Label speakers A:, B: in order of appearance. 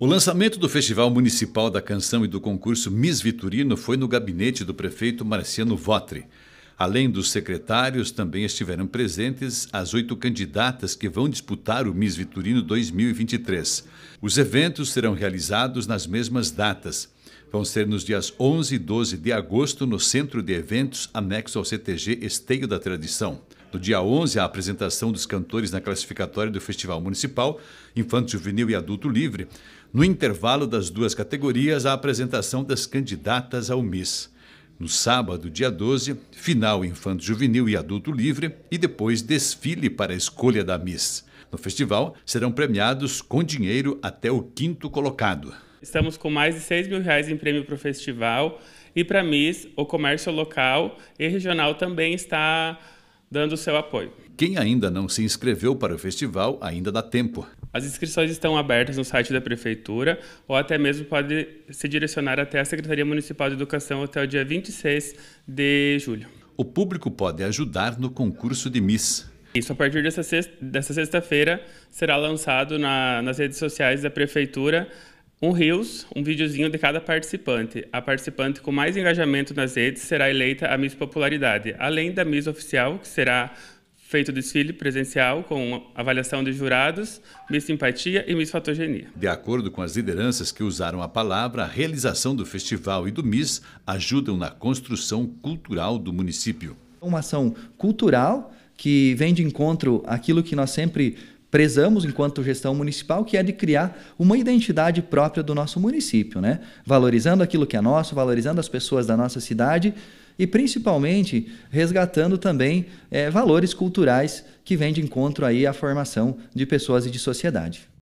A: O lançamento do Festival Municipal da Canção e do concurso Miss Vitorino foi no gabinete do prefeito Marciano Votri. Além dos secretários, também estiveram presentes as oito candidatas que vão disputar o Miss Vitorino 2023. Os eventos serão realizados nas mesmas datas vão ser nos dias 11 e 12 de agosto no Centro de Eventos anexo ao CTG Esteio da Tradição. No dia 11, a apresentação dos cantores na classificatória do Festival Municipal, Infanto Juvenil e Adulto Livre. No intervalo das duas categorias, a apresentação das candidatas ao Miss. No sábado, dia 12, final Infanto Juvenil e Adulto Livre e depois desfile para a escolha da Miss. No festival, serão premiados com dinheiro até o quinto
B: colocado. Estamos com mais de 6 mil reais em prêmio para o festival e para MIS, o comércio local e regional também está dando seu apoio. Quem ainda não se inscreveu para o festival ainda dá tempo. As inscrições estão abertas no site da Prefeitura ou até mesmo pode se direcionar até a Secretaria Municipal de Educação até o dia 26 de julho. O público pode ajudar no concurso de Miss. Isso a partir dessa sexta-feira será lançado na, nas redes sociais da Prefeitura um Reels, um videozinho de cada participante. A participante com mais engajamento nas redes será eleita a Miss Popularidade, além da Miss Oficial, que será feito desfile presencial com avaliação de jurados, Miss Simpatia e Miss Fotogenia. De acordo com as lideranças que usaram a palavra, a realização do festival e do Miss ajudam na
C: construção cultural do município. Uma ação cultural que vem de encontro àquilo que nós sempre prezamos enquanto gestão municipal, que é de criar uma identidade própria do nosso município, né? Valorizando aquilo que é nosso, valorizando as pessoas da nossa cidade e principalmente resgatando também é, valores culturais que vêm de encontro aí à formação de pessoas e de sociedade.